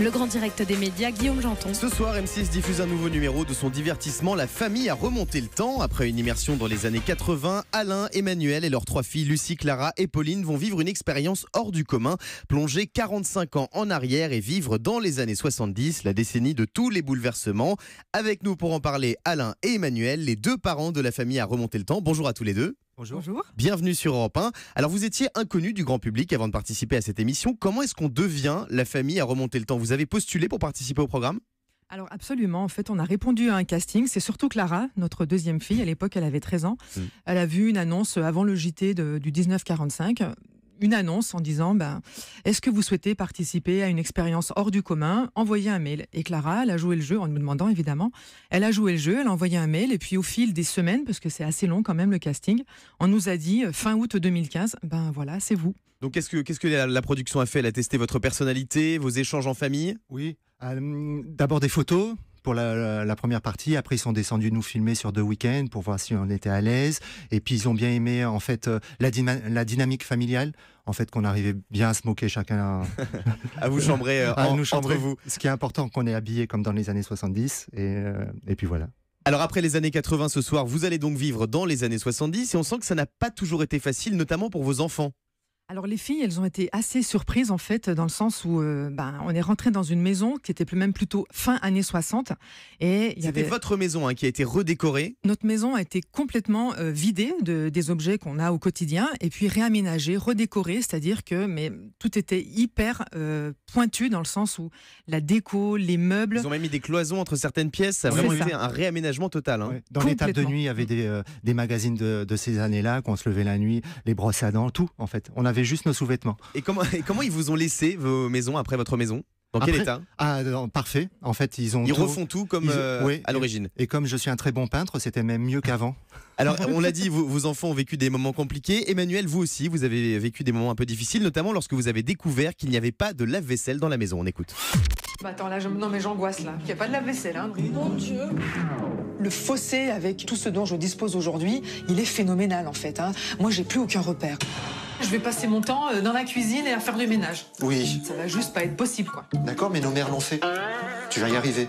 Le grand direct des médias, Guillaume Janton. Ce soir, M6 diffuse un nouveau numéro de son divertissement La famille a remonté le temps. Après une immersion dans les années 80, Alain, Emmanuel et leurs trois filles, Lucie, Clara et Pauline, vont vivre une expérience hors du commun, plonger 45 ans en arrière et vivre dans les années 70, la décennie de tous les bouleversements. Avec nous pour en parler, Alain et Emmanuel, les deux parents de la famille à remonter le temps. Bonjour à tous les deux. Bonjour. Bienvenue sur Europe 1. Alors, vous étiez inconnu du grand public avant de participer à cette émission. Comment est-ce qu'on devient la famille à remonter le temps Vous avez postulé pour participer au programme alors absolument, en fait, on a répondu à un casting. C'est surtout Clara, notre deuxième fille. À l'époque, elle avait 13 ans. Hmm. Elle a vu une annonce avant le JT du 1945 une annonce en disant ben, Est-ce que vous souhaitez participer à une expérience hors du commun Envoyez un mail. Et Clara, elle a joué le jeu en nous demandant évidemment. Elle a joué le jeu, elle a envoyé un mail et puis au fil des semaines, parce que c'est assez long quand même le casting, on nous a dit euh, fin août 2015, ben voilà, c'est vous. Donc qu'est-ce que, qu'est-ce que la, production a fait Elle a testé votre personnalité, vos échanges en famille Oui. Euh, d'abord des photos, pour la, première partie. Après, ils sont descendus nous filmer sur deux week-ends pour voir si on était à l'aise. Et puis, ils ont bien aimé, en fait, euh, la, dynamique familiale. En fait, qu'on arrivait bien à se moquer chacun. à vous chambrer, euh, à nous chambrer vous. Ce qui est important, qu'on est habillé comme dans les années 70. Et, euh, et puis voilà. Alors après les années 80 ce soir, vous allez donc vivre dans les années 70 et on sent que ça n'a pas toujours été facile, notamment pour vos enfants alors les filles, elles ont été assez surprises en fait, dans le sens où euh, ben, on est rentré dans une maison qui était même plutôt fin années 60. Et C'était votre maison hein, qui a été redécorée Notre maison a été complètement euh, vidée de, des objets qu'on a au quotidien et puis réaménagée, redécorée, c'est-à-dire que mais tout était hyper euh, pointu dans le sens où la déco, les meubles... Ils ont même mis des cloisons entre certaines pièces, ça a vraiment été un réaménagement total. Hein. Dans les Dans de nuit, il y avait des, magazines de, ces années-là, qu'on se levait la nuit, les brosses à dents, tout en fait. On avait juste nos sous-vêtements. Et comment, comment ils vous ont laissé vos maisons après votre maison dans quel état Ah, parfait. En fait, ils ont. refont tout comme euh, à l'origine. Et, comme je suis un très bon peintre, c'était même mieux qu'avant. Alors, on l'a dit, vos, enfants ont vécu des moments compliqués. Emmanuel, vous aussi, vous avez vécu des moments un peu difficiles, notamment lorsque vous avez découvert qu'il n'y avait pas de lave-vaisselle dans la maison. On écoute. attends, là, non mais j'angoisse là. Il n'y a pas de lave-vaisselle, hein. Mon Dieu le fossé avec tout ce dont je dispose aujourd'hui, il est phénoménal en fait. Hein. Moi, j'ai plus aucun repère je vais passer mon temps euh, dans la cuisine et à faire du ménage. Oui. Ça va juste pas être possible, quoi. D'accord, mais nos mères l'ont fait. Tu vas y arriver.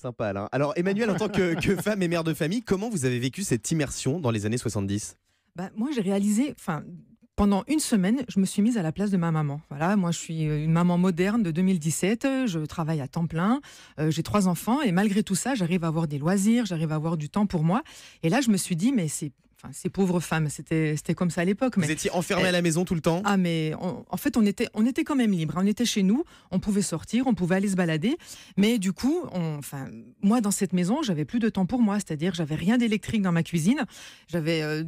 Sympa, là. Alors, Emmanuel, en tant que, femme et mère de famille, comment vous avez vécu cette immersion dans les années 70 bah, moi, j'ai réalisé, enfin, pendant une semaine, je me suis mise à la place de ma maman. Voilà, moi je suis euh, une maman moderne de 2017, euh, je travaille à temps plein, euh, j'ai trois enfants et malgré tout ça, j'arrive à avoir des loisirs, j'arrive à avoir du temps pour moi. Et là, je me suis dit mais c'est ces pauvres femmes, c'était comme ça à l'époque. Vous étiez enfermée à eh, la maison tout le temps. Ah mais en fait on était on était quand même libre. Hein. On était chez nous, on pouvait sortir, on pouvait aller se balader. Mais du coup, enfin moi dans cette maison, j'avais plus de temps pour moi, c'est-à-dire j'avais rien d'électrique dans ma cuisine, j'avais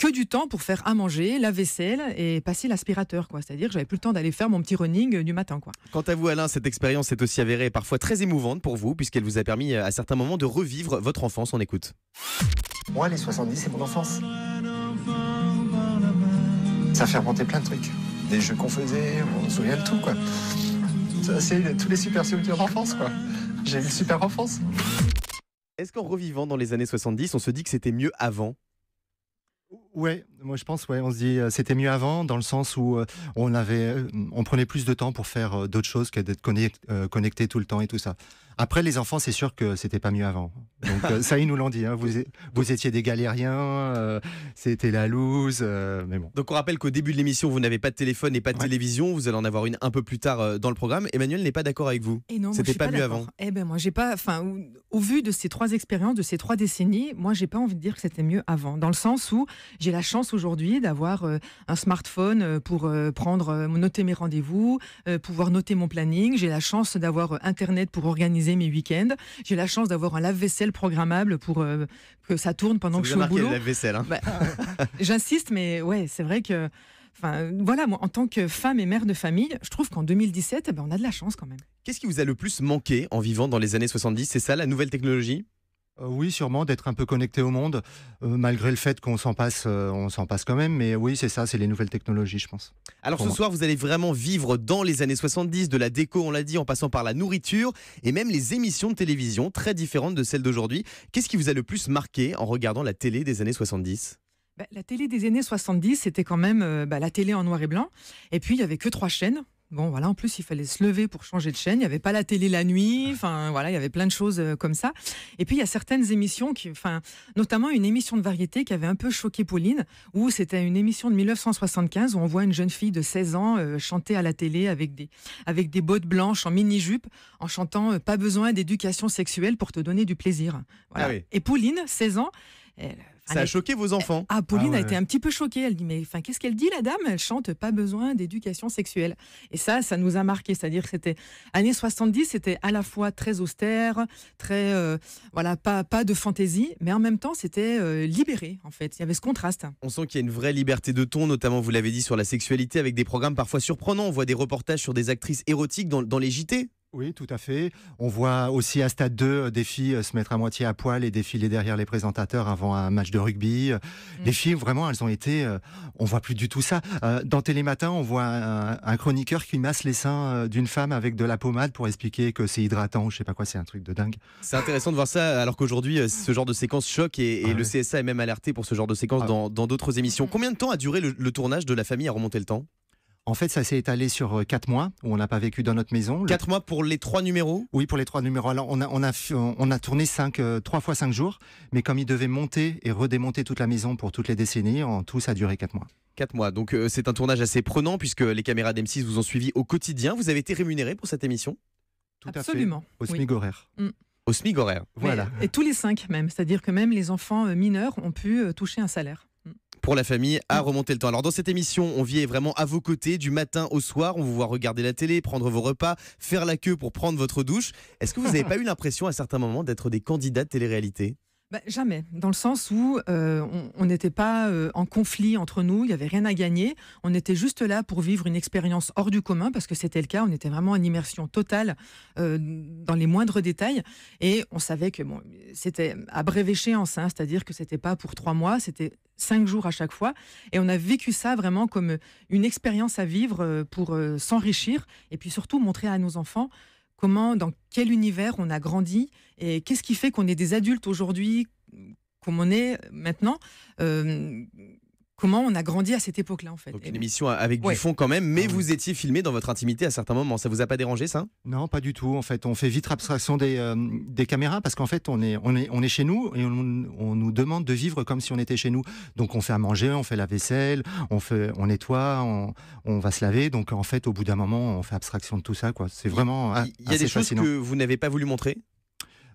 que du temps pour faire à manger, la vaisselle et passer l'aspirateur. C'est-à-dire j'avais plus le temps d'aller faire mon petit running euh, du matin. quoi. Quant à vous Alain, cette expérience est aussi avérée parfois très émouvante pour vous puisqu'elle vous a permis euh, à certains moments de revivre votre enfance. On écoute. Moi les 70 c'est mon enfance. Ça fait remonter plein de trucs. Des jeux qu'on faisait, on se souvient de tout quoi. C'est tous les super souvenirs d'enfance quoi. J'ai une super enfance. Est-ce qu'en revivant dans les années 70, on se dit que c'était mieux avant Ouais, moi, je pense, ouais, on se dit, euh, c'était mieux avant, dans le sens où euh, on avait, euh, on prenait plus de temps pour faire d'autres choses que d'être connecté, tout le temps et tout ça. Après, les enfants, c'est sûr que c'était pas mieux avant. Donc, ça, ils nous l'ont dit. Hein. vous, vous étiez des galériens, c'était la loose, mais bon. Donc, on rappelle qu'au début de l'émission, vous n'avez pas de téléphone et pas de télévision. Vous allez en avoir une un peu plus tard dans le programme. Emmanuel n'est pas d'accord avec vous. Et non, c'était pas, mieux avant. Eh ben, moi, j'ai pas, enfin, au, au vu de ces trois expériences, de ces trois décennies, moi, j'ai pas envie de dire que c'était mieux avant. Dans le sens où j'ai la chance aujourd'hui d'avoir euh, un smartphone euh, pour euh, prendre, noter mes rendez-vous, pouvoir noter mon planning. J'ai la chance d'avoir Internet pour organiser mes week-ends. J'ai la chance d'avoir un lave-vaisselle programmable pour que ça tourne pendant que je suis au boulot. vaisselle hein. bah, J'insiste, mais ouais, c'est vrai que. Enfin, voilà, moi, en tant que femme et mère de famille, je trouve qu'en 2017, eh ben, on a de la chance quand même. Qu'est-ce qui vous a le plus manqué en vivant dans les années 70 C'est ça la nouvelle technologie euh, oui, sûrement d'être un peu connecté au monde, euh, malgré le fait qu'on s'en passe, euh, on s'en passe quand même. Mais oui, c'est ça, c'est les nouvelles technologies, je pense. Alors ce soir, vous allez vraiment vivre dans les années 70, de la déco, on l'a dit, en passant par la nourriture et même les émissions de télévision très différentes de celles d'aujourd'hui. Qu'est-ce qui vous a le plus marqué en regardant la télé des années 70 bah, La télé des années 70, c'était quand même bah, la télé en noir et blanc. Et puis il n'y avait que trois chaînes. Bon, voilà, en plus, il fallait se lever pour changer de chaîne. Il n'y avait pas la télé la nuit. Enfin, voilà, il y avait plein de choses euh, comme ça. Et puis, il y a certaines émissions, qui, enfin, notamment une émission de variété qui avait un peu choqué Pauline, où c'était une émission de 1975 où on voit une jeune fille de 16 ans euh, chanter à la télé avec des, avec des bottes blanches en mini-jupe, en chantant euh, Pas besoin d'éducation sexuelle pour te donner du plaisir. Ah Et Pauline, 16 ans, elle ça a choqué vos enfants Ah, Pauline ah a été un petit peu choquée. Elle dit Mais enfin, qu'est-ce qu'elle dit, la dame Elle chante Pas besoin d'éducation sexuelle. Et ça, ça nous a marqué. C'est-à-dire que c'était. Années 70, c'était à la fois très austère, très. Euh, voilà, pas, de fantaisie, mais en même temps, c'était euh, libéré, en fait. Il y avait ce contraste. On sent qu'il y a une vraie liberté de ton, notamment, vous l'avez dit, sur la sexualité, avec des programmes parfois surprenants. On voit des reportages sur des actrices érotiques dans les JT, oui, tout à fait. On voit aussi à Stade 2 euh, des filles euh, se mettre à moitié à poil et défiler derrière les présentateurs avant un match de rugby. Euh, mm. Les filles, vraiment, elles ont été... on voit plus du tout ça. dans Télématin, on voit un, chroniqueur qui masse les seins d'une femme avec de la pommade pour expliquer que c'est hydratant ou je sais pas quoi, c'est un truc de dingue. C'est intéressant de voir ça, alors qu'aujourd'hui, ce genre de séquence choque et, ah le CSA est même alerté pour ce genre de séquence ah dans d'autres émissions. Combien de temps a duré le tournage de La Famille à remonter le temps en fait, ça s'est étalé sur euh, quatre mois où on n'a pas vécu dans notre maison. Quatre mois pour les trois numéros Oui, pour les trois numéros. Alors, on a, tourné euh, trois fois cinq jours, mais comme il devait monter et redémonter toute la maison pour toutes les décennies, en tout, ça a duré quatre mois. Quatre mois. Donc, euh, c'est un tournage assez prenant puisque les caméras d'M6 vous ont suivi au quotidien. Vous avez été rémunéré pour cette émission Tout Absolument. à fait. Au SMIG horaire. Mm. au SMIG horaire. Voilà. et tous les cinq même, c'est-à-dire que même les enfants mineurs ont pu toucher un salaire pour la famille à remonter le temps. Alors dans cette émission, on vit vraiment à vos côtés du matin au soir. On vous voit regarder la télé, prendre vos repas, faire la queue pour prendre votre douche. Est-ce que vous n'avez pas eu l'impression à certains moments d'être des candidats de télé-réalité bah, jamais, dans le sens où euh, on n'était pas euh, en conflit entre nous, il n'y avait rien à gagner, on était juste là pour vivre une expérience hors du commun, parce que c'était le cas, on était vraiment en immersion totale euh, dans les moindres détails, et on savait que c'était à brève échéance, hein. c'est-à-dire que c'était pas pour trois mois, c'était cinq jours à chaque fois. Et on a vécu ça vraiment comme euh, une expérience à vivre euh, pour euh, s'enrichir et puis surtout montrer à nos enfants comment, dans quel univers on a grandi et qu'est-ce qui fait qu'on est des adultes aujourd'hui, comme on est maintenant comment on a grandi à cette époque-là en fait. Donc eh une ben, émission avec du fond quand même, mais ah vous étiez filmé dans votre intimité à certains moments. Ça vous a pas dérangé ça Non, pas du tout. En fait, on fait vite abstraction euh, des, caméras parce qu'en fait on est on est on est chez nous et on, nous demande de vivre comme si on était chez nous. Donc on fait à manger, on fait la vaisselle, on fait on nettoie, on, va se laver. Donc en fait, au bout d'un moment, on fait abstraction de tout ça C'est vraiment. Il y a des choses que vous n'avez pas voulu montrer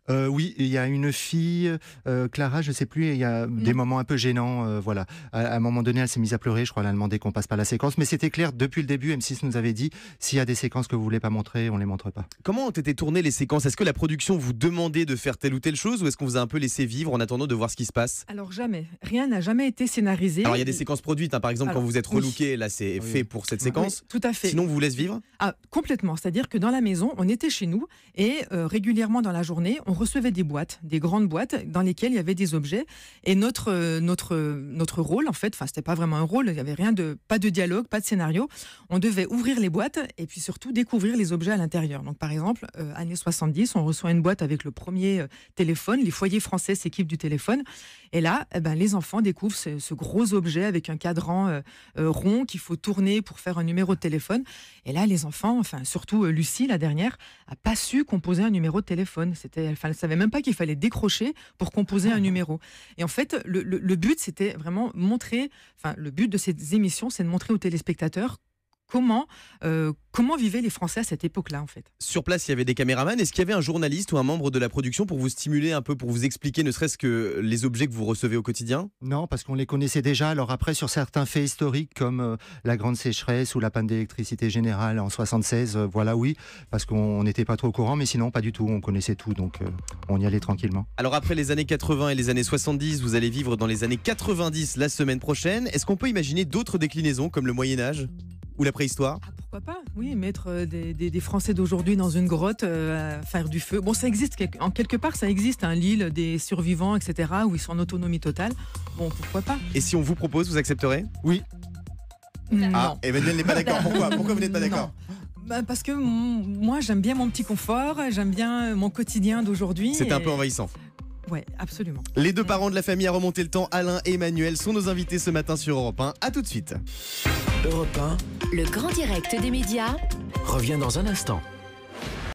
euh, oui, il y a une fille, euh, Clara, je ne sais plus, il y a mm. des moments un peu gênants. Euh, voilà. À, un moment donné, elle s'est mise à pleurer, je crois, elle a demandé qu'on passe pas la séquence. Mais c'était clair, depuis le début, M6 nous avait dit, s'il y a des séquences que vous voulez pas montrer, on les montre pas. Comment ont été tournées les séquences Est-ce que la production vous demandait de faire telle ou telle chose ou est-ce qu'on vous a un peu laissé vivre en attendant de voir ce qui se passe Alors jamais, rien n'a jamais été scénarisé. Alors il y a des séquences produites, hein. par exemple quand vous êtes relooké, là c'est fait pour cette séquence. tout à fait. Sinon vous vous laisse vivre ah, Complètement, c'est-à-dire que dans la maison, on était chez nous et régulièrement dans la journée, recevait des boîtes, des grandes boîtes dans lesquelles il y avait des objets. Et notre, euh, notre, euh, notre rôle, en fait, enfin, c'était pas vraiment un rôle, il n'y avait rien de, pas de dialogue, pas de scénario. On devait ouvrir les boîtes et puis surtout découvrir les objets à l'intérieur. Donc, par exemple, année euh, années 70, on reçoit une boîte avec le premier téléphone. Les foyers français s'équipent du téléphone. Et là, eh ben, les enfants découvrent ce, gros objet avec un cadran rond qu'il faut tourner pour faire un numéro de téléphone. Et là, les enfants, enfin, surtout Lucie, la dernière, a pas su composer un numéro de téléphone. C'était, elle ne savait même pas qu'il fallait décrocher pour composer un ah. numéro. Et en fait, le, but, c'était vraiment montrer, enfin, le but de ces émissions, c'est de montrer aux téléspectateurs comment, euh, comment vivaient les Français à cette époque-là, en fait. Sur place, il y avait des caméramans. Est-ce qu'il y avait un journaliste ou un membre de la production pour vous stimuler un peu, pour vous expliquer ne serait-ce que les objets que vous recevez au quotidien Non, parce qu'on les connaissait déjà. Alors après, sur certains faits historiques, comme euh, la grande sécheresse ou la panne d'électricité générale en 76, euh, voilà, oui, parce qu'on n'était pas trop au courant, mais sinon, pas du tout. On connaissait tout, donc on y allait tranquillement. Alors après les années 80 et les années 70, vous allez vivre dans les années 90 la semaine prochaine. Est-ce qu'on peut imaginer d'autres déclinaisons comme le Moyen Âge ou la préhistoire ah, Pourquoi pas Oui, mettre euh, des, Français d'aujourd'hui dans une grotte, euh, faire du feu. Bon, ça existe, en quelque part, ça existe, un hein, l'île des survivants, etc., où ils sont en autonomie totale. Bon, pourquoi pas Et si on vous propose, vous accepterez Oui. Non. Ah, Emmanuel n'est pas d'accord. Pourquoi Pourquoi vous n'êtes pas d'accord bah, parce que moi j'aime bien mon petit confort, j'aime bien euh, mon quotidien d'aujourd'hui. C'est un peu envahissant. Oui, absolument. Les deux parents de la famille à remonter le temps, Alain et Emmanuel, sont nos invités ce matin sur Europe 1. A tout de suite. Europe 1. Le grand direct des médias revient dans un instant.